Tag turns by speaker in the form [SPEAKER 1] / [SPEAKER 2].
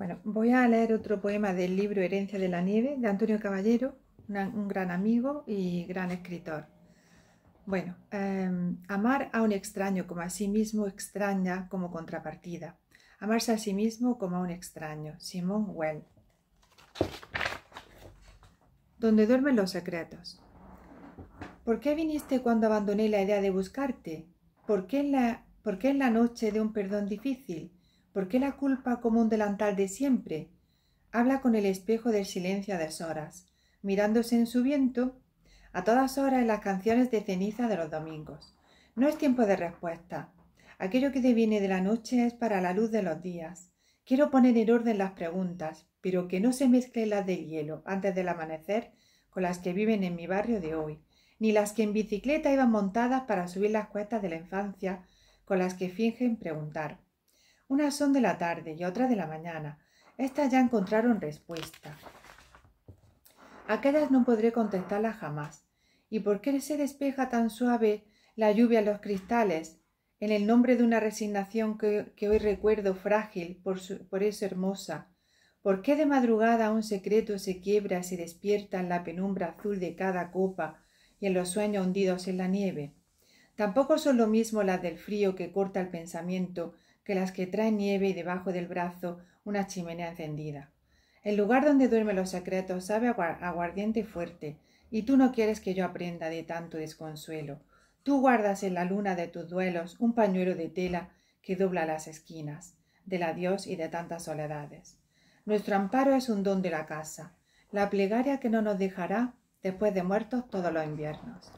[SPEAKER 1] Bueno, voy a leer otro poema del libro Herencia de la Nieve de Antonio Caballero, un gran amigo y gran escritor. Bueno, em, amar a un extraño como a sí mismo extraña como contrapartida. Amarse a sí mismo como a un extraño. Simón Well. Donde duermen los secretos. ¿Por qué viniste cuando abandoné la idea de buscarte? ¿Por la, por qué en la noche de un perdón difícil? ¿Por qué la culpa como un delantal de siempre? Habla con el espejo del silencio a horas, mirándose en su viento a todas horas en las canciones de ceniza de los domingos. No es tiempo de respuesta. Aquello que deviene de la noche es para la luz de los días. Quiero poner en orden las preguntas, pero que no se mezclen las del hielo antes del amanecer con las que viven en mi barrio de hoy, ni las que en bicicleta iban montadas para subir las cuestas de la infancia con las que fingen preguntar. Unas son de la tarde y otras de la mañana. Estas ya encontraron respuesta. Aquellas no podré contestarlas jamás. ¿Y por qué se despeja tan suave la lluvia en los cristales? En el nombre de una resignación que, hoy recuerdo frágil, por, por eso hermosa. ¿Por qué de madrugada un secreto se quiebra, se despierta en la penumbra azul de cada copa y en los sueños hundidos en la nieve? Tampoco son lo mismo las del frío que corta el pensamiento que las que traen nieve y debajo del brazo una chimenea encendida. El lugar donde duermen los secretos sabe aguardiente fuerte, y tú no quieres que yo aprenda de tanto desconsuelo. Tú guardas en la luna de tus duelos un pañuelo de tela que dobla las esquinas, del adiós y de tantas soledades. Nuestro amparo es un don de la casa, la plegaria que no nos dejará después de muertos todos los inviernos.